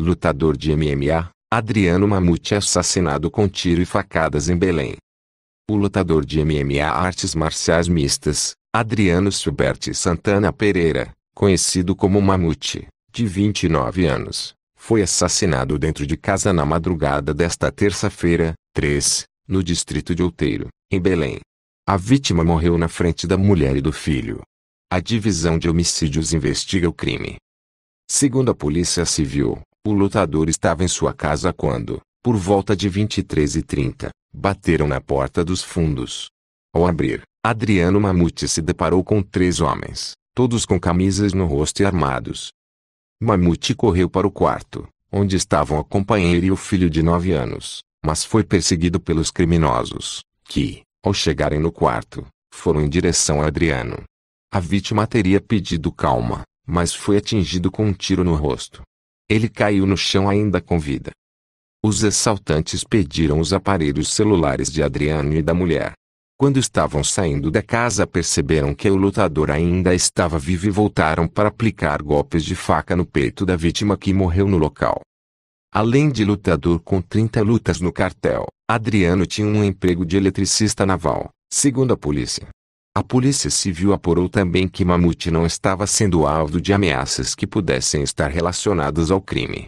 lutador de MMA, Adriano Mamute é assassinado com tiro e facadas em Belém. O lutador de MMA Artes Marciais Mistas, Adriano Silberti Santana Pereira, conhecido como Mamute, de 29 anos, foi assassinado dentro de casa na madrugada desta terça-feira, 3, no distrito de Outeiro, em Belém. A vítima morreu na frente da mulher e do filho. A divisão de homicídios investiga o crime. Segundo a Polícia Civil, o lutador estava em sua casa quando, por volta de 23h30, bateram na porta dos fundos. Ao abrir, Adriano Mamute se deparou com três homens, todos com camisas no rosto e armados. Mamute correu para o quarto, onde estavam a companheira e o filho de nove anos, mas foi perseguido pelos criminosos, que, ao chegarem no quarto, foram em direção a Adriano. A vítima teria pedido calma, mas foi atingido com um tiro no rosto, ele caiu no chão ainda com vida. Os assaltantes pediram os aparelhos celulares de Adriano e da mulher. Quando estavam saindo da casa, perceberam que o lutador ainda estava vivo e voltaram para aplicar golpes de faca no peito da vítima que morreu no local. Além de lutador com 30 lutas no cartel, Adriano tinha um emprego de eletricista naval, segundo a polícia. A Polícia Civil apurou também que Mamute não estava sendo alvo de ameaças que pudessem estar relacionadas ao crime